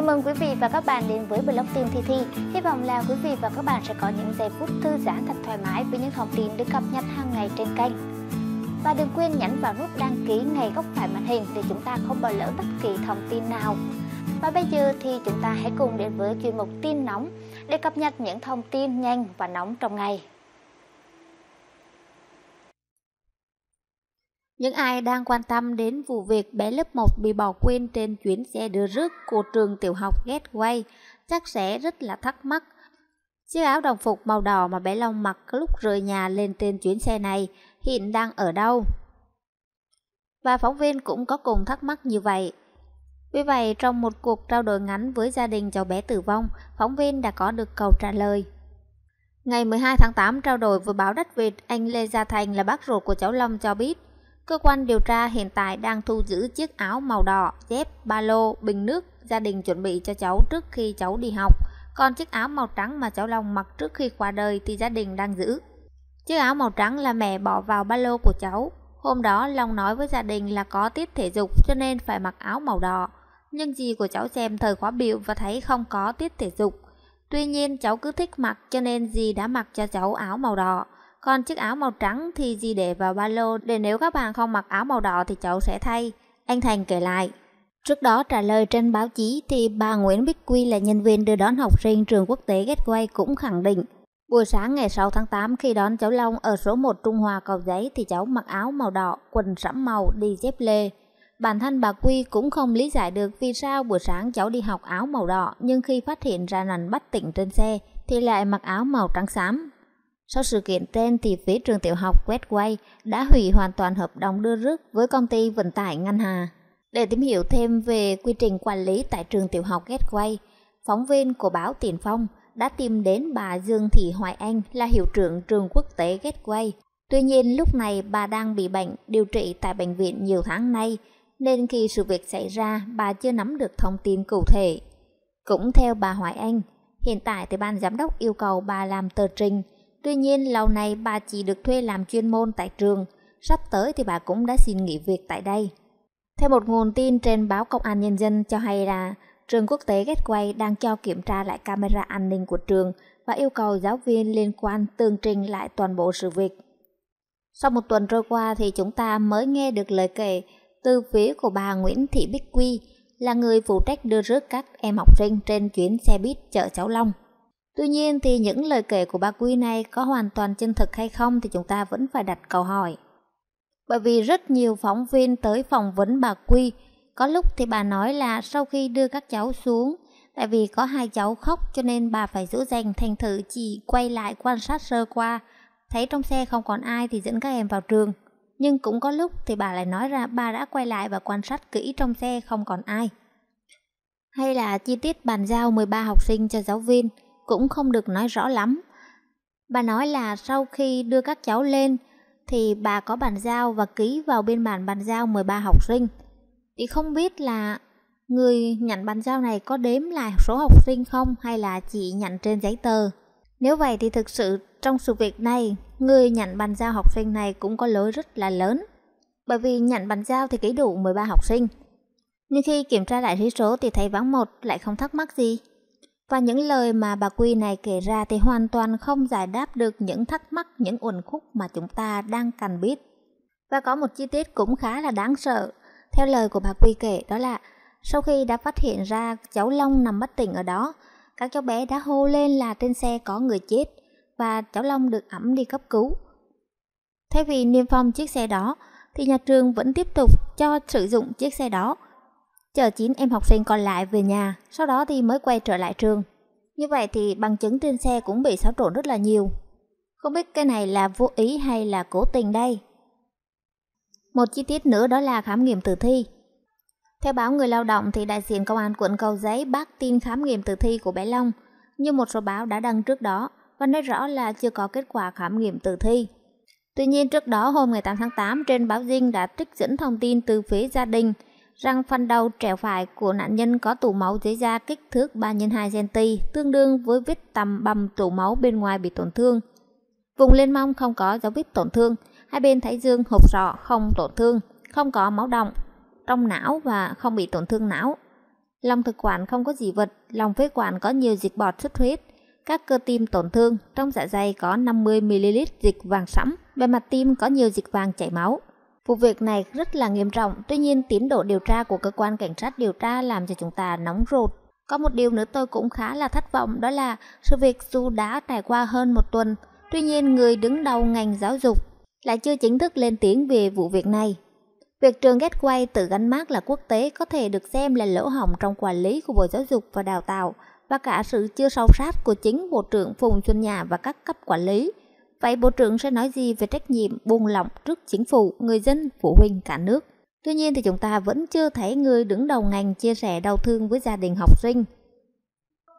Chào mừng quý vị và các bạn đến với blog tin Thi Thi. Hy vọng là quý vị và các bạn sẽ có những giây phút thư giãn thật thoải mái với những thông tin được cập nhật hàng ngày trên kênh. Và đừng quên nhấn vào nút đăng ký ngay góc phải màn hình để chúng ta không bỏ lỡ bất kỳ thông tin nào. Và bây giờ thì chúng ta hãy cùng đến với chuyên mục tin nóng để cập nhật những thông tin nhanh và nóng trong ngày. Những ai đang quan tâm đến vụ việc bé lớp 1 bị bỏ quên trên chuyến xe đưa rước của trường tiểu học Gateway chắc sẽ rất là thắc mắc. Chiếc áo đồng phục màu đỏ mà bé Long mặc lúc rời nhà lên trên chuyến xe này hiện đang ở đâu? Và phóng viên cũng có cùng thắc mắc như vậy. Vì vậy, trong một cuộc trao đổi ngắn với gia đình cháu bé tử vong, phóng viên đã có được câu trả lời. Ngày 12 tháng 8 trao đổi với báo Đất Việt, anh Lê Gia Thành là bác ruột của cháu Long cho biết Cơ quan điều tra hiện tại đang thu giữ chiếc áo màu đỏ, dép, ba lô, bình nước gia đình chuẩn bị cho cháu trước khi cháu đi học. Còn chiếc áo màu trắng mà cháu Long mặc trước khi qua đời thì gia đình đang giữ. Chiếc áo màu trắng là mẹ bỏ vào ba lô của cháu. Hôm đó Long nói với gia đình là có tiết thể dục cho nên phải mặc áo màu đỏ. Nhưng dì của cháu xem thời khóa biểu và thấy không có tiết thể dục. Tuy nhiên cháu cứ thích mặc cho nên dì đã mặc cho cháu áo màu đỏ. Còn chiếc áo màu trắng thì Di để vào ba lô để nếu các bạn không mặc áo màu đỏ thì cháu sẽ thay. Anh Thành kể lại. Trước đó trả lời trên báo chí thì bà Nguyễn Bích Quy là nhân viên đưa đón học sinh trường quốc tế Gateway cũng khẳng định Buổi sáng ngày 6 tháng 8 khi đón cháu Long ở số 1 Trung Hòa Cầu Giấy thì cháu mặc áo màu đỏ, quần sẫm màu đi dép lê. Bản thân bà Quy cũng không lý giải được vì sao buổi sáng cháu đi học áo màu đỏ nhưng khi phát hiện ra nằn bắt tỉnh trên xe thì lại mặc áo màu trắng xám. Sau sự kiện trên thì phía trường tiểu học Westway đã hủy hoàn toàn hợp đồng đưa rước với công ty vận tải Ngân Hà. Để tìm hiểu thêm về quy trình quản lý tại trường tiểu học Gateway, phóng viên của báo Tiền Phong đã tìm đến bà Dương Thị Hoài Anh là hiệu trưởng trường quốc tế Gateway. Tuy nhiên lúc này bà đang bị bệnh điều trị tại bệnh viện nhiều tháng nay, nên khi sự việc xảy ra bà chưa nắm được thông tin cụ thể. Cũng theo bà Hoài Anh, hiện tại thì ban giám đốc yêu cầu bà làm tờ trình Tuy nhiên, lâu nay bà chỉ được thuê làm chuyên môn tại trường, sắp tới thì bà cũng đã xin nghỉ việc tại đây. Theo một nguồn tin trên báo Công an Nhân dân cho hay là trường quốc tế Gateway đang cho kiểm tra lại camera an ninh của trường và yêu cầu giáo viên liên quan tường trình lại toàn bộ sự việc. Sau một tuần trôi qua thì chúng ta mới nghe được lời kể từ phía của bà Nguyễn Thị Bích Quy là người phụ trách đưa rước các em học sinh trên chuyến xe buýt chở cháu Long. Tuy nhiên thì những lời kể của bà Quy này có hoàn toàn chân thực hay không thì chúng ta vẫn phải đặt câu hỏi. Bởi vì rất nhiều phóng viên tới phỏng vấn bà Quy, có lúc thì bà nói là sau khi đưa các cháu xuống, tại vì có hai cháu khóc cho nên bà phải giữ dành thành thử chỉ quay lại quan sát sơ qua, thấy trong xe không còn ai thì dẫn các em vào trường. Nhưng cũng có lúc thì bà lại nói ra bà đã quay lại và quan sát kỹ trong xe không còn ai. Hay là chi tiết bàn giao 13 học sinh cho giáo viên, cũng không được nói rõ lắm. Bà nói là sau khi đưa các cháu lên thì bà có bàn giao và ký vào biên bản bàn giao 13 học sinh. Thì không biết là người nhận bàn giao này có đếm lại số học sinh không hay là chỉ nhận trên giấy tờ. Nếu vậy thì thực sự trong sự việc này, người nhận bàn giao học sinh này cũng có lỗi rất là lớn. Bởi vì nhận bàn giao thì ký đủ 13 học sinh. Nhưng khi kiểm tra lại sĩ số thì thấy vắng một lại không thắc mắc gì. Và những lời mà bà Quy này kể ra thì hoàn toàn không giải đáp được những thắc mắc, những uẩn khúc mà chúng ta đang cần biết. Và có một chi tiết cũng khá là đáng sợ. Theo lời của bà Quy kể đó là sau khi đã phát hiện ra cháu Long nằm bất tỉnh ở đó, các cháu bé đã hô lên là trên xe có người chết và cháu Long được ẩm đi cấp cứu. Thay vì niêm phong chiếc xe đó, thì nhà trường vẫn tiếp tục cho sử dụng chiếc xe đó chờ 9 em học sinh còn lại về nhà, sau đó thì mới quay trở lại trường. Như vậy thì bằng chứng trên xe cũng bị xáo trộn rất là nhiều. Không biết cái này là vô ý hay là cố tình đây? Một chi tiết nữa đó là khám nghiệm tử thi. Theo báo Người Lao động thì đại diện công an quận Cầu Giấy bác tin khám nghiệm tử thi của bé Long, như một số báo đã đăng trước đó và nói rõ là chưa có kết quả khám nghiệm tử thi. Tuy nhiên trước đó hôm ngày 8 tháng 8 trên báo Dinh đã trích dẫn thông tin từ phía gia đình Răng phần đầu trẻo phải của nạn nhân có tủ máu dưới da kích thước 3 x 2 cm, tương đương với vết tầm bầm tủ máu bên ngoài bị tổn thương. Vùng lên mông không có dấu vết tổn thương, hai bên thái dương hộp sọ không tổn thương, không có máu động, trong não và không bị tổn thương não. Lòng thực quản không có dị vật, lòng phế quản có nhiều dịch bọt xuất huyết, các cơ tim tổn thương, trong dạ dày có 50ml dịch vàng sẫm, bề mặt tim có nhiều dịch vàng chảy máu. Vụ việc này rất là nghiêm trọng, tuy nhiên tiến độ điều tra của cơ quan cảnh sát điều tra làm cho chúng ta nóng ruột. Có một điều nữa tôi cũng khá là thất vọng đó là sự việc dù đã trải qua hơn một tuần, tuy nhiên người đứng đầu ngành giáo dục lại chưa chính thức lên tiếng về vụ việc này. Việc trường Gateway tự gắn mác là quốc tế có thể được xem là lỗ hỏng trong quản lý của Bộ Giáo dục và Đào tạo và cả sự chưa sâu sát của chính Bộ trưởng Phùng Xuân Nhạ và các cấp quản lý. Vậy Bộ trưởng sẽ nói gì về trách nhiệm buông lỏng trước chính phủ, người dân, phụ huynh cả nước? Tuy nhiên thì chúng ta vẫn chưa thấy người đứng đầu ngành chia sẻ đau thương với gia đình học sinh.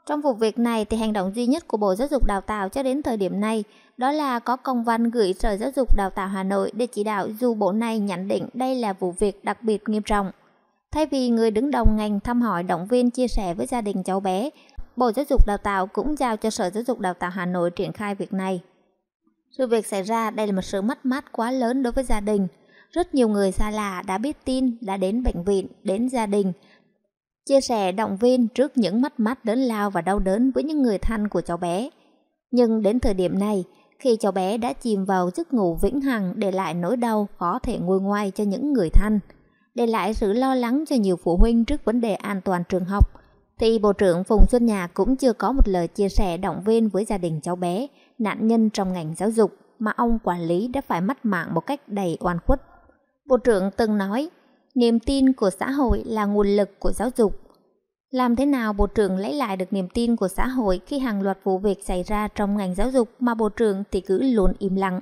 Trong vụ việc này thì hành động duy nhất của Bộ Giáo dục Đào tạo cho đến thời điểm này đó là có công văn gửi Sở Giáo dục Đào tạo Hà Nội để chỉ đạo dù bộ này nhận định đây là vụ việc đặc biệt nghiêm trọng. Thay vì người đứng đầu ngành thăm hỏi động viên chia sẻ với gia đình cháu bé, Bộ Giáo dục Đào tạo cũng giao cho Sở Giáo dục Đào tạo Hà Nội triển khai việc này. Sự việc xảy ra đây là một sự mất mát quá lớn đối với gia đình. Rất nhiều người xa lạ đã biết tin, đã đến bệnh viện, đến gia đình, chia sẻ động viên trước những mất mát lớn lao và đau đớn với những người thân của cháu bé. Nhưng đến thời điểm này, khi cháu bé đã chìm vào giấc ngủ vĩnh hằng để lại nỗi đau khó thể nguôi ngoai cho những người thân, để lại sự lo lắng cho nhiều phụ huynh trước vấn đề an toàn trường học, thì Bộ trưởng Phùng Xuân Nhà cũng chưa có một lời chia sẻ động viên với gia đình cháu bé nạn nhân trong ngành giáo dục mà ông quản lý đã phải mất mạng một cách đầy oan khuất. Bộ trưởng từng nói, niềm tin của xã hội là nguồn lực của giáo dục. Làm thế nào Bộ trưởng lấy lại được niềm tin của xã hội khi hàng loạt vụ việc xảy ra trong ngành giáo dục mà Bộ trưởng thì cứ luôn im lặng?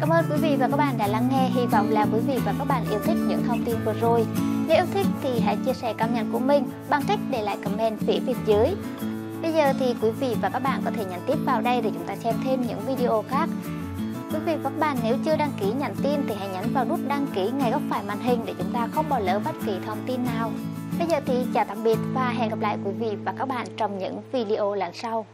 Cảm ơn quý vị và các bạn đã lắng nghe. Hy vọng là quý vị và các bạn yêu thích những thông tin vừa rồi. Nếu yêu thích thì hãy chia sẻ cảm nhận của mình bằng cách để lại comment phía bên dưới Bây giờ thì quý vị và các bạn có thể nhắn tiếp vào đây để chúng ta xem thêm những video khác. Quý vị và các bạn nếu chưa đăng ký nhận tin thì hãy nhấn vào nút đăng ký ngay góc phải màn hình để chúng ta không bỏ lỡ bất kỳ thông tin nào. Bây giờ thì chào tạm biệt và hẹn gặp lại quý vị và các bạn trong những video lần sau.